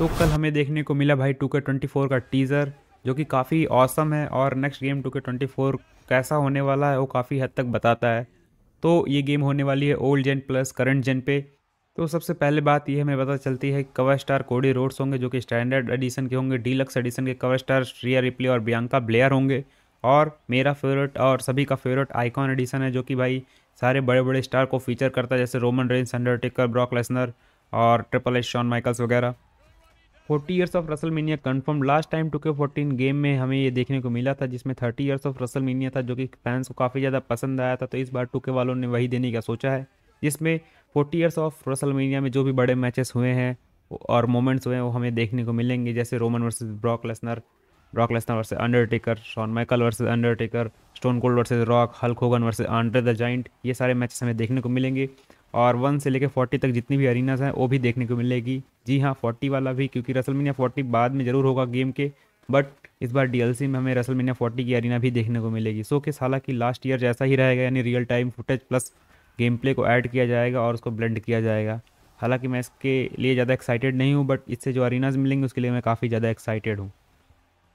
तो कल हमें देखने को मिला भाई टू के ट्वेंटी फोर का टीज़र जो कि काफ़ी औसम है और next game two K twenty four कैसा होने वाला है वो काफ़ी हद तक बताता है तो ये गेम होने वाली है old gen plus current gen पे तो सबसे पहले बात यह हमें पता चलती है कवर स्टार कोडी रोड्स होंगे जो कि स्टैंडर्ड एडिशन के होंगे डीलक्स एडिशन के कवर स्टार श्रिया रिप्ले और बियांका ब्लेयर होंगे और मेरा फेवरेट और सभी का फेवरेट आइकॉन एडिशन है जो कि भाई सारे बड़े बड़े स्टार को फीचर करता है जैसे Roman Reigns Undertaker Brock Lesnar और ट्रिपल एच शॉन माइकल्स वगैरह forty years of WrestleMania confirm last time two K fourteen game में हमें ये देखने को मिला था जिसमें thirty years of WrestleMania था जो कि फैंस को काफ़ी ज़्यादा पसंद आया था तो इस बार टू के वालों ने वही देने का सोचा है जिसमें forty years of WrestleMania में जो भी बड़े मैचेस हुए हैं और मोमेंट्स हुए हैं वो हमें देखने को मिलेंगे जैसे Roman versus Brock Lesnar Brock Lesnar versus Undertaker Shawn Michael versus Undertaker Stone Cold versus Rock Hulk Hogan versus Andre the Giant ये सारे मैचेस हमें देखने को मिलेंगे और वन से लेकर फोर्टी तक जितनी भी अरिनाज हैं वो भी देखने को मिलेगी जी हाँ फोर्टी वाला भी क्योंकि रसल मीनिया फोर्टी बाद में ज़रूर होगा गेम के बट इस बार डीएलसी में हमें रसल मीनिया फोर्टी की अरिना भी देखने को मिलेगी सो के हालांकि लास्ट ईयर जैसा ही रहेगा यानी real time footage plus game play को ऐड किया जाएगा और उसको ब्लेंड किया जाएगा हालांकि मैं इसके लिए ज़्यादा एक्साइटेड नहीं हूँ बट इससे जो अरिनाज मिलेंगे उसके लिए मैं काफ़ी ज़्यादा एक्साइटेड हूँ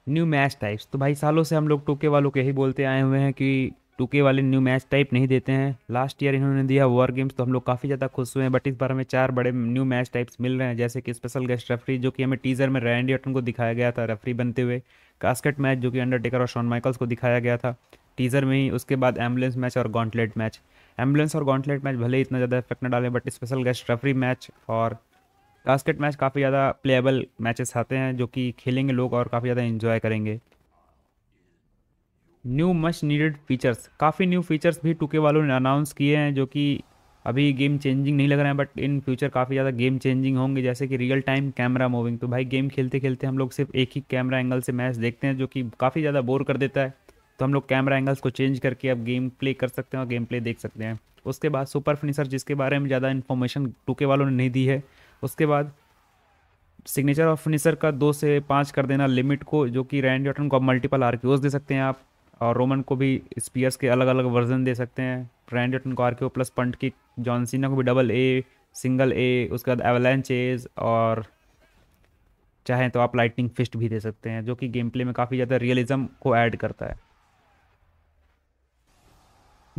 न्यू मैच टाइप्स तो भाई सालों से हम लोग टोके वालों के यही बोलते आए हुए हैं कि टू के वाले न्यू मैच टाइप नहीं देते हैं लास्ट ईयर इन्होंने दिया वॉर गेम्स तो हम लोग काफ़ी ज़्यादा खुश हुए हैं बट इस बार हमें चार बड़े न्यू मैच टाइप्स मिल रहे हैं जैसे कि स्पेशल गेस्ट रेफरी जो कि हमें टीजर में रैंडी ऑटन को दिखाया गया था रेफरी बनते हुए कास्केट मैच जो कि अंडरटेकर और शॉन माइकल्स को दिखाया गया था टीजर में ही उसके बाद एम्बुलेंस मैच और गॉन्टलेट मैच एम्बुलेंस और गॉन्टलेट मैच भले ही इतना ज़्यादा इफेक्ट न डालें but special guest referee match और कास्केट मैच काफ़ी ज़्यादा प्लेबल मैचेस आते हैं जो कि खेलेंगे लोग और काफ़ी ज़्यादा इन्जॉय करेंगे न्यू मच नीडेड फीचर्स काफ़ी न्यू फीचर्स भी टूके वालों ने अनाउंस किए हैं जो कि अभी गेम चेंजिंग नहीं लग रहा है बट इन फ्यूचर काफ़ी ज़्यादा गेम चेंजिंग होंगे जैसे कि रियल टाइम कैमरा मूविंग तो भाई गेम खेलते खेलते हम लोग सिर्फ एक ही कैमरा एंगल से मैच देखते हैं जो कि काफ़ी ज़्यादा बोर कर देता है तो हम लोग कैमरा एंगल्स को चेंज करके अब गेम प्ले कर सकते हैं और गेम प्ले देख सकते हैं उसके बाद सुपर फिनिशर जिसके बारे में ज़्यादा इन्फॉर्मेशन टूके वालों ने नहीं दी है उसके बाद सिग्नेचर ऑफ फिनिशर का दो से पाँच कर देना लिमिट को जो कि रैंड ऑटन को मल्टीपल आर दे सकते हैं आप और रोमन को भी स्पीयर्स के अलग अलग वर्जन दे सकते हैं ब्रांड टनकॉर्क्यो प्लस पंट की जॉनसिना को भी डबल ए सिंगल ए उसके बाद एवलेंचेज और चाहें तो आप लाइटनिंग फिस्ट भी दे सकते हैं जो कि गेम प्ले में काफ़ी ज़्यादा रियलिज्म को ऐड करता है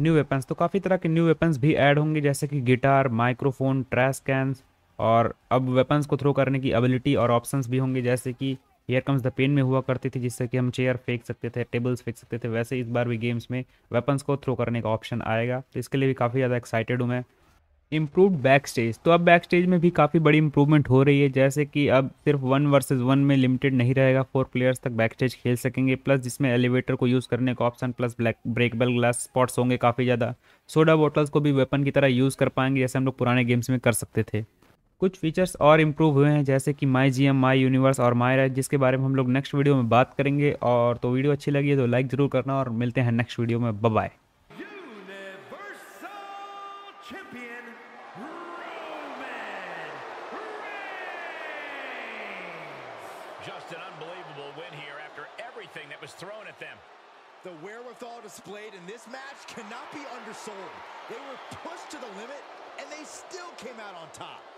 न्यू वेपन्स तो काफ़ी तरह के न्यू वेपन्स भी ऐड होंगे जैसे कि गिटार माइक्रोफोन ट्रैश कैंस और अब वेपन्स को थ्रो करने की एबिलिटी और ऑप्शंस भी होंगे जैसे कि हेयर कम्स द पेन में हुआ करती थी जिससे कि हम चेयर फेंक सकते थे टेबल्स फेंक सकते थे वैसे इस बार भी गेम्स में वेपन्स को थ्रो करने का ऑप्शन आएगा तो इसके लिए भी काफ़ी ज़्यादा एक्साइटेड हूँ मैं इम्प्रूव बैक स्टेज तो अब बैक स्टेज में भी काफ़ी बड़ी इंप्रूवमेंट हो रही है जैसे कि अब सिर्फ वन वर्सेज वन में लिमिटेड नहीं रहेगा फोर प्लेयर्स तक बैक स्टेज खेल सकेंगे प्लस जिसमें एलिवेटर को यूज़ करने का option plus black breakable glass spots होंगे काफ़ी ज़्यादा सोडा बॉटल्स को भी वेपन की तरह यूज़ कर पाएंगे जैसे हम लोग पुराने गेम्स में कर सकते थे कुछ फीचर्स और इम्प्रूव हुए हैं जैसे कि माई जी एम माई यूनिवर्स और माई राइट जिसके बारे में हम लोग नेक्स्ट वीडियो में बात करेंगे और तो वीडियो अच्छी लगी है तो लाइक ज़रूर करना और मिलते हैं नेक्स्ट वीडियो में bye Just an unbelievable win here after everything that was thrown at them. The wherewithal displayed in this match cannot be undersold. They were pushed to the limit, and they still came out on top.